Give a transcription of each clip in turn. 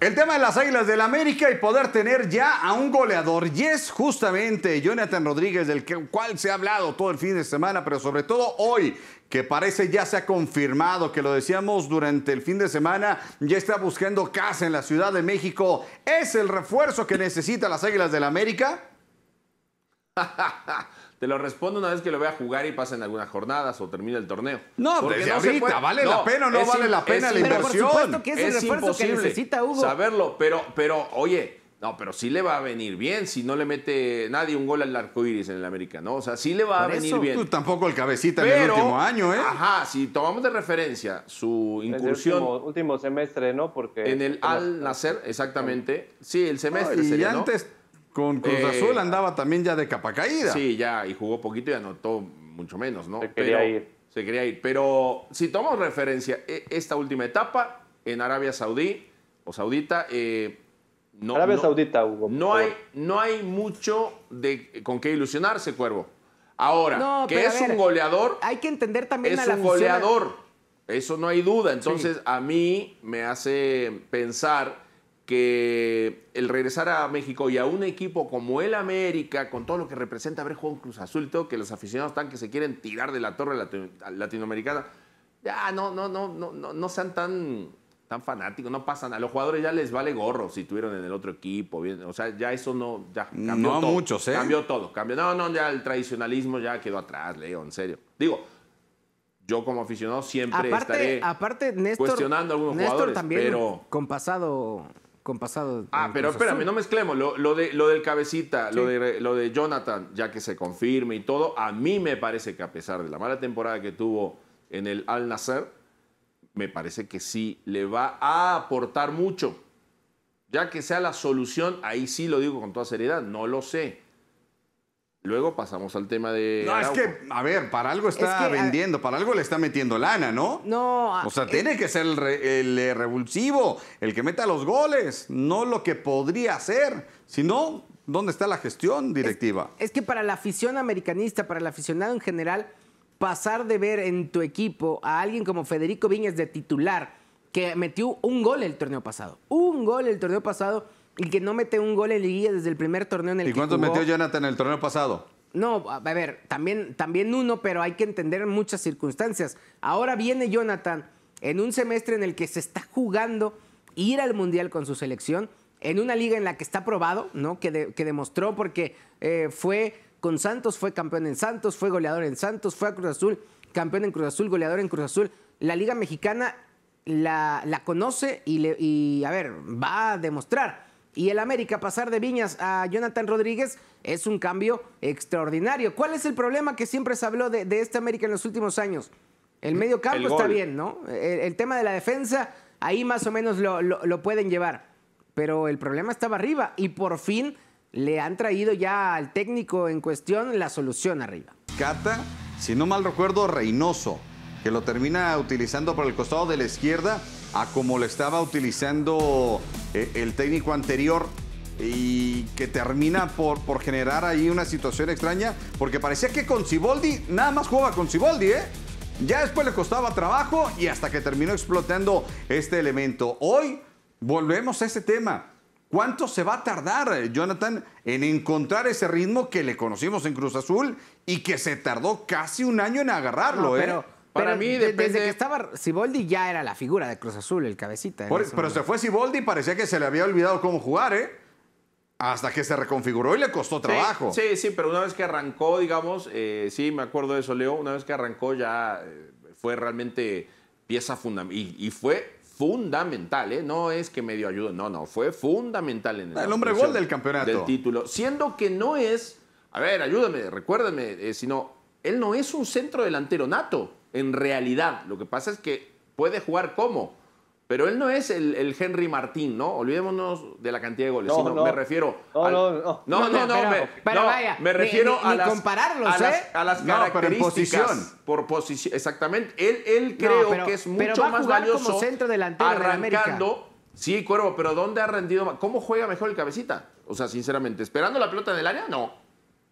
El tema de las Águilas del América y poder tener ya a un goleador. Y es justamente Jonathan Rodríguez, del cual se ha hablado todo el fin de semana, pero sobre todo hoy, que parece ya se ha confirmado, que lo decíamos durante el fin de semana, ya está buscando casa en la Ciudad de México. ¿Es el refuerzo que necesita las Águilas del América? te lo respondo una vez que lo vea jugar y pasen algunas jornadas o termine el torneo. No, porque ahorita, ¿vale la pena o no vale la pena la inversión? es, el que necesita Hugo. Saberlo, pero, pero oye, no, pero sí le va a venir bien si no le mete nadie un gol al arco iris en el América, ¿no? O sea, sí le va a venir bien. Tú tampoco el cabecita el último año, ¿eh? Ajá, si tomamos de referencia su incursión. El último, semestre, ¿no? Porque. En el Al Nacer, exactamente. Sí, el semestre. sería, antes con Cruz eh, Azul ah. andaba también ya de capa caída. Sí, ya, y jugó poquito y anotó mucho menos, ¿no? Se quería ir. Se quería ir. Pero si tomamos referencia, e, esta última etapa en Arabia Saudí o Saudita, eh, no, Arabia Saudita, No hay, no hay mucho de, eh, con qué ilusionarse, Cuervo. Ahora, que es un goleador. Hay que entender también es a la un goleador. Eso no hay duda. Entonces, a mí me hace pensar que el regresar a México y a un equipo como el América, con todo lo que representa haber jugado en Cruz Azul, todo que los aficionados están que se quieren tirar de la torre latinoamericana, ya no, no, no, no, no sean tan, tan fanáticos, no pasan. A los jugadores ya les vale gorro si tuvieron en el otro equipo. o sea, ya eso no, ya cambió no todo. muchos, ¿eh? Cambió todo, cambió. No, no, ya el tradicionalismo ya quedó atrás, Leo, en serio. Digo, yo como aficionado siempre estaré aparte, cuestionando a algunos Néstor también pero... con pasado Ah, pero espérame, no mezclemos. Lo, de, lo del cabecita, lo, de, lo de Jonathan, ya que se confirme y todo, a mí me parece que a pesar de la mala temporada que tuvo en el Al Nasser, me parece que sí le va a aportar mucho. Ya que sea la solución, ahí sí lo digo con toda seriedad, no lo sé. Luego pasamos al tema de. No, es que, a ver, para algo está vendiendo, para algo le está metiendo lana, ¿no? No. O sea, tiene eh que ser el, eh, revulsivo, el que meta los goles, no lo que podría hacer. sino ¿dónde está la gestión directiva? Es, que para la afición americanista, para el aficionado en general, pasar de ver en tu equipo a alguien como Federico Viñez de titular, que metió un gol el torneo pasado, un gol el torneo pasado y que no mete un gol en liguilla desde el primer torneo en el ¿Y cuántos metió Jonathan en el torneo pasado? No, a ver, también, también uno, pero hay que entender muchas circunstancias. Ahora viene Jonathan en un semestre en el que se está jugando ir al Mundial con su selección, en una liga en la que está probado, ¿no? Que, que demostró porque eh, fue con Santos, fue campeón en Santos, fue goleador en Santos, fue a Cruz Azul, campeón en Cruz Azul, goleador en Cruz Azul. La Liga Mexicana la, la conoce y, le, y, a ver, va a demostrar y el América pasar de Viñas a Jonathan Rodríguez es un cambio extraordinario. ¿Cuál es el problema que siempre se habló de, esta este América en los últimos años? El medio campo está bien, ¿no? El, tema de la defensa, ahí más o menos lo, lo pueden llevar. Pero el problema estaba arriba y por fin le han traído ya al técnico en cuestión la solución arriba. Cata, si no mal recuerdo, Reynoso, que lo termina utilizando por el costado de la izquierda a como lo estaba utilizando eh, el técnico anterior y que termina por, por generar ahí una situación extraña, porque parecía que con Ciboldi nada más jugaba con Ciboldi, ¿eh? Ya después le costaba trabajo y hasta que terminó explotando este elemento. Hoy volvemos a ese tema. ¿Cuánto se va a tardar, eh, Jonathan, en encontrar ese ritmo que le conocimos en Cruz Azul y que se tardó casi un año en agarrarlo? ¿eh? Para mí Desde que estaba Siboldi ya era la figura de Cruz Azul, el cabecita. ¿eh? pero se fue Siboldi y parecía que se le había olvidado cómo jugar, ¿eh? Hasta que se reconfiguró y le costó trabajo. Sí, sí, pero una vez que arrancó, digamos, eh, sí, me acuerdo de eso, Leo, una vez que arrancó ya eh, fue realmente pieza fundamental. Y, fue fundamental, ¿eh? No es que me dio ayuda, no, no, fue fundamental en el... El hombre gol del campeonato. Del título, siendo que no es... A ver, ayúdame, recuérdame, sino él no es un centro delantero nato en realidad. Lo que pasa es que puede jugar como. Pero él no es el, Henry Martín, ¿no? Olvidémonos de la cantidad de goles. sino Me refiero. No, no, no. me, refiero a, las, compararlos, a las, ¿eh? características. por posición. Exactamente. Él, creo que es mucho más valioso. centro arrancando. Sí, Cuervo, pero ¿dónde ha rendido más? ¿Cómo juega mejor el cabecita? O sea, sinceramente, ¿esperando la pelota del el área? No.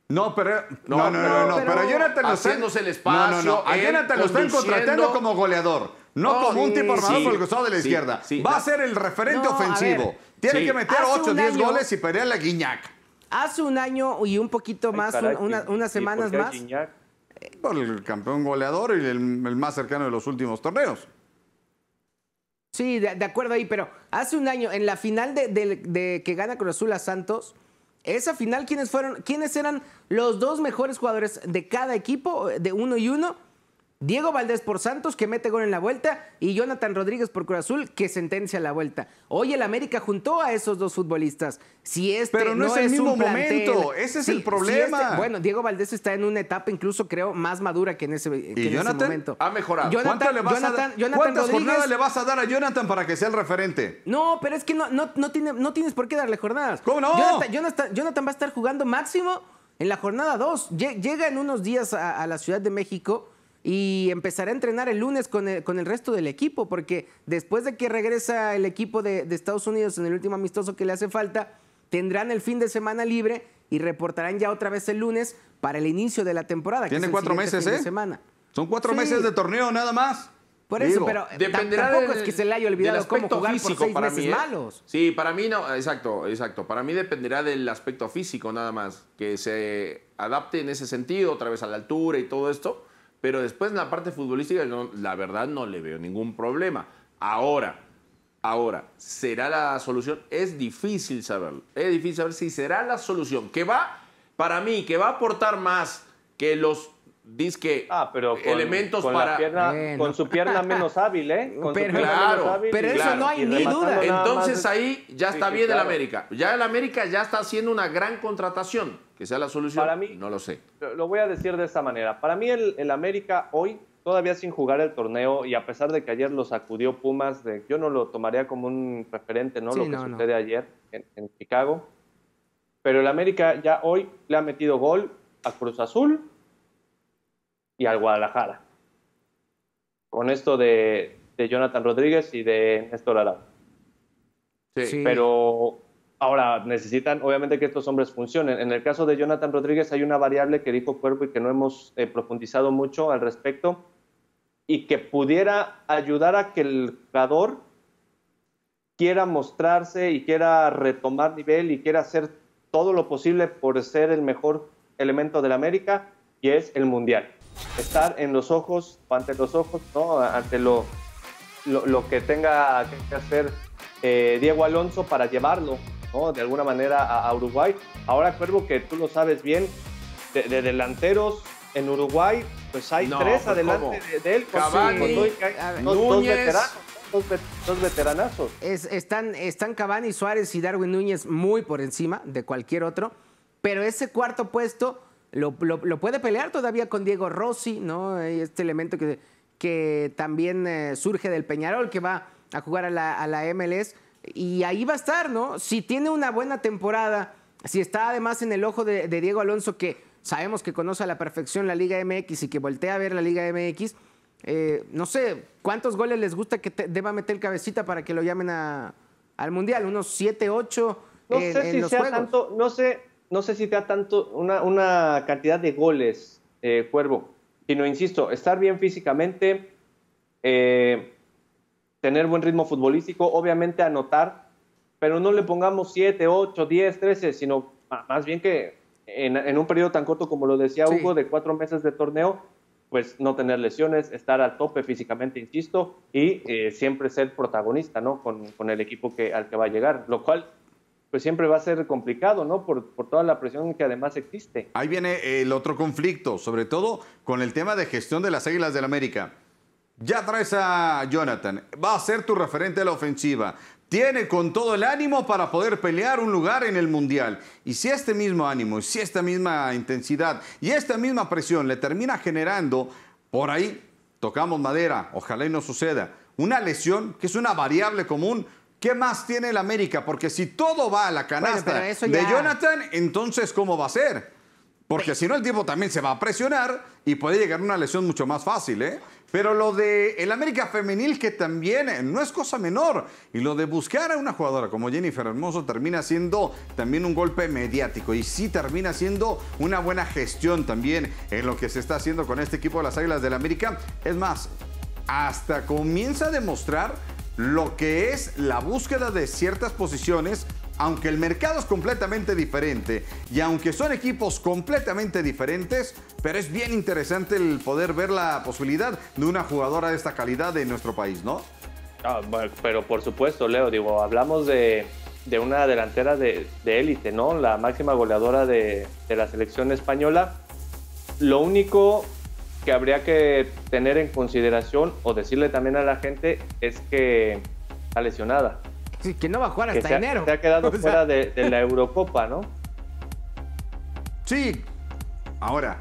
No, pero no, no, no, no, pero, lo el espacio. No, no, no. A Jonathan lo están contratando como goleador, no oh, como un tipo armador por el costado de la izquierda. Va a ser el referente ofensivo. Tiene que meter 8 o 10 goles y pelear la Guiñac. Hace un año y un poquito más, unas semanas más. Por el campeón goleador y el más cercano de los últimos torneos. Sí, de, acuerdo ahí, pero hace un año, en la final de que gana Cruz Azul a Santos, esa final, ¿quiénes fueron? ¿Quiénes eran los dos mejores jugadores de cada equipo, de uno y uno? Diego Valdés por Santos, que mete gol en la vuelta, y Jonathan Rodríguez por Cruz Azul, que sentencia la vuelta. Hoy el América juntó a esos dos futbolistas. Si este Pero no, es el mismo momento, ese es el problema. Este, bueno, Diego Valdés está en una etapa incluso, creo, más madura que en ese, momento. ha mejorado. le vas a ¿Cuántas jornadas le vas a dar a Jonathan para que sea el referente? No, pero es que no, no, no tienes por qué darle jornadas. ¿Cómo no? Jonathan, va a estar jugando máximo en la jornada 2. Llega en unos días a la Ciudad de México y empezará a entrenar el lunes con el, resto del equipo, porque después de que regresa el equipo de, Estados Unidos en el último amistoso que le hace falta, tendrán el fin de semana libre y reportarán ya otra vez el lunes para el inicio de la temporada. Tienen cuatro meses, ¿eh? Semana. Son cuatro meses de torneo nada más. Por eso, pero dependerá tampoco es que se le haya olvidado cómo jugar por seis meses ¿eh? malos. Sí, para mí no, exacto, exacto. Para mí dependerá del aspecto físico nada más, que se adapte en ese sentido, otra vez a la altura y todo esto. Pero después en la parte futbolística, la verdad no le veo ningún problema. Ahora, ahora, ¿será la solución? Es difícil saberlo. Es difícil saber si será la solución. Que va, para mí, que va a aportar más que los Dice ah, pero elementos para. Con su pierna menos hábil, ¿eh? pero, claro, pero eso no hay ni duda. Entonces ahí ya está bien el América. Ya el América ya está haciendo una gran contratación. Que sea la solución. Para mí, no lo sé. Lo voy a decir de esta manera. Para mí, el, América hoy, todavía sin jugar el torneo, y a pesar de que ayer lo sacudió Pumas, yo no lo tomaría como un referente, ¿no? lo que sucede ayer en Chicago. Pero el América ya hoy le ha metido gol a Cruz Azul y al Guadalajara. Con esto de, Jonathan Rodríguez y de Néstor Arau. Sí, Pero ahora necesitan, obviamente, que estos hombres funcionen. En el caso de Jonathan Rodríguez hay una variable que dijo cuerpo y que no hemos eh, profundizado mucho al respecto y que pudiera ayudar a que el jugador quiera mostrarse y quiera retomar nivel y quiera hacer todo lo posible por ser el mejor elemento del América y es el Mundial estar en los ojos, ante los ojos, ¿no? ante lo, lo, que tenga que hacer eh, Diego Alonso para llevarlo ¿no? de alguna manera a, Uruguay. Ahora, creo que tú lo sabes bien, de, delanteros en Uruguay, pues hay tres pues, adelante de, él. Cavani, Núñez... dos, veteranos, veteranazos. Es, están, están Cavani, Suárez y Darwin Núñez muy por encima de cualquier otro, pero ese cuarto puesto lo, puede pelear todavía con Diego Rossi, ¿no? Este elemento que, que también eh, surge del Peñarol, que va a jugar a la, MLS. Y ahí va a estar, ¿no? Si tiene una buena temporada, si está además en el ojo de, Diego Alonso, que sabemos que conoce a la perfección la Liga MX y que voltea a ver la Liga MX, eh, no sé, ¿cuántos goles les gusta que deba meter cabecita para que lo llamen al Mundial? ¿Unos 7, 8? No sé si sea tanto, no sé, no sé si te da tanto una, cantidad de goles, eh, Cuervo, sino, insisto, estar bien físicamente, eh, tener buen ritmo futbolístico, obviamente anotar, pero no le pongamos 7, 8, 10, 13, sino más bien que en, un periodo tan corto como lo decía Hugo, de cuatro meses de torneo, pues no tener lesiones, estar al tope físicamente, insisto, y eh, siempre ser protagonista, ¿no? Con, con el equipo que, al que va a llegar, lo cual pues siempre va a ser complicado, ¿no? Por, toda la presión que además existe. Ahí viene el otro conflicto, sobre todo con el tema de gestión de las Águilas del América. Ya traes a Jonathan, va a ser tu referente de la ofensiva. Tiene con todo el ánimo para poder pelear un lugar en el Mundial. Y si este mismo ánimo, si esta misma intensidad y esta misma presión le termina generando, por ahí tocamos madera, ojalá y no suceda, una lesión que es una variable común ¿Qué más tiene el América? Porque si todo va a la canasta de Jonathan, entonces ¿cómo va a ser? Porque si no, el tiempo también se va a presionar y puede llegar una lesión mucho más fácil, ¿eh? Pero lo de el América Femenil, que también eh, no es cosa menor, y lo de buscar a una jugadora como Jennifer Hermoso termina siendo también un golpe mediático y sí termina siendo una buena gestión también en lo que se está haciendo con este equipo de las Águilas del América. Es más, hasta comienza a demostrar lo que es la búsqueda de ciertas posiciones, aunque el mercado es completamente diferente y aunque son equipos completamente diferentes, pero es bien interesante el poder ver la posibilidad de una jugadora de esta calidad en nuestro país, ¿no? Ah, pero por supuesto, Leo, digo, hablamos de, una delantera de élite, ¿no? La máxima goleadora de, de la selección española. Lo único que habría que tener en consideración o decirle también a la gente es que está lesionada. Sí, que no va a jugar hasta enero. Se ha quedado fuera de, de la Eurocopa, ¿no? Sí. Ahora,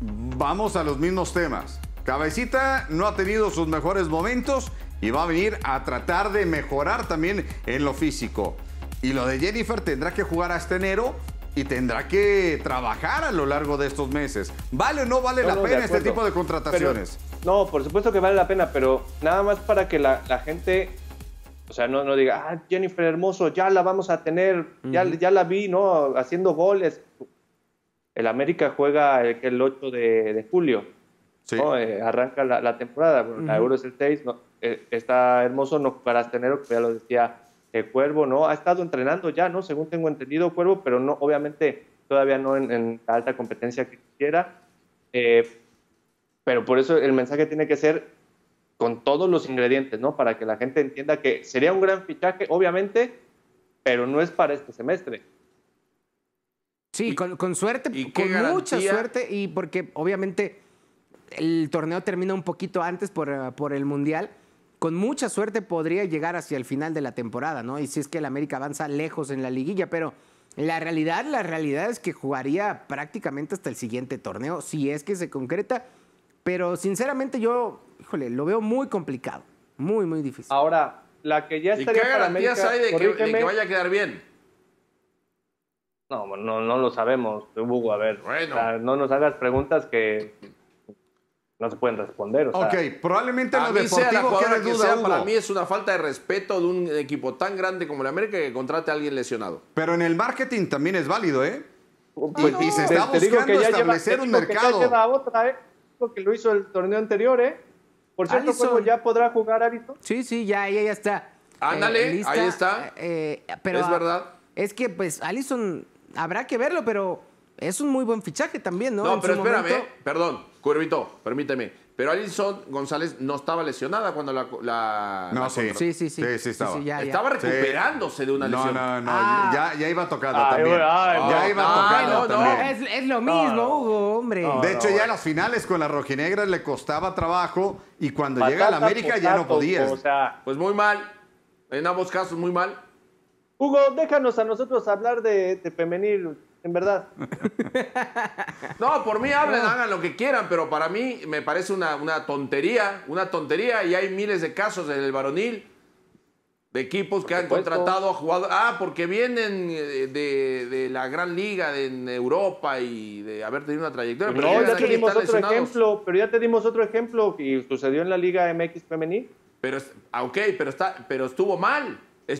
vamos a los mismos temas. Cabecita no ha tenido sus mejores momentos y va a venir a tratar de mejorar también en lo físico. Y lo de Jennifer tendrá que jugar hasta enero y tendrá que trabajar a lo largo de estos meses. ¿Vale o no vale la pena este tipo de contrataciones? no, por supuesto que vale la pena, pero nada más para que la, gente, o sea, no, no, diga, ah, Jennifer Hermoso, ya la vamos a tener, ya, ya la vi, ¿no? Haciendo goles. El América juega el, 8 de, julio. Eh, arranca la, temporada. La Euro es el 6, eh, está hermoso, no para tener, ya lo decía Cuervo no ha estado entrenando ya, ¿no? Según tengo entendido, Cuervo, pero no, obviamente todavía no en, la alta competencia que quisiera. Eh, pero por eso el mensaje tiene que ser con todos los ingredientes, ¿no? Para que la gente entienda que sería un gran fichaje, obviamente, pero no es para este semestre. Sí, con, suerte, con mucha suerte, y porque obviamente el torneo termina un poquito antes por, por el Mundial con mucha suerte podría llegar hacia el final de la temporada, ¿no? Y si es que el América avanza lejos en la liguilla, pero la realidad, la realidad es que jugaría prácticamente hasta el siguiente torneo, si es que se concreta, pero sinceramente yo, híjole, lo veo muy complicado, muy, muy difícil. Ahora, la que ya está. ¿Y qué garantías hay de que, que, vaya a quedar bien? No, no, no lo sabemos, Hugo, a ver, bueno. o sea, no nos hagas preguntas que no se pueden responder. O ok, probablemente lo la que sea, Para mí es una falta de respeto de un equipo tan grande como el América que contrate a alguien lesionado. Pero en el marketing también es válido, ¿eh? Pues, y, se está buscando establecer un mercado. Que otra, ¿eh? lo hizo el torneo anterior, ¿eh? Por ah, cierto, ¿ya podrá jugar Arito? Sí, sí, ya, ya, ya está. Ándale, eh, ahí está. Eh, pero, es verdad. Es que, pues, Allison habrá que verlo, pero es un muy buen fichaje también, ¿no? No, pero espérame, perdón. Curvito, permíteme. Pero Alison González no estaba lesionada cuando la. no, sí. sí. sí. Sí, sí, estaba. Estaba recuperándose de una lesión. No, no, no. Ah. Ya, iba tocando también. ya iba también. Es, lo mismo, Hugo, hombre. de hecho, ya en las finales con la rojinegra le costaba trabajo y cuando llega a la América ya no podía. Pues muy mal. En ambos casos, muy mal. Hugo, déjanos a nosotros hablar de, de femenil en verdad. No, por mí hablen, hagan lo que quieran, pero para mí me parece una, tontería, una tontería, y hay miles de casos en el varonil de equipos que han contratado a jugadores. Ah, porque vienen eh, de, la gran liga de, en Europa y de haber tenido una trayectoria. Pero ya te otro ejemplo, pero ya te otro ejemplo y sucedió en la Liga MX Femenil. Pero, ah, ok, pero, está, pero estuvo mal.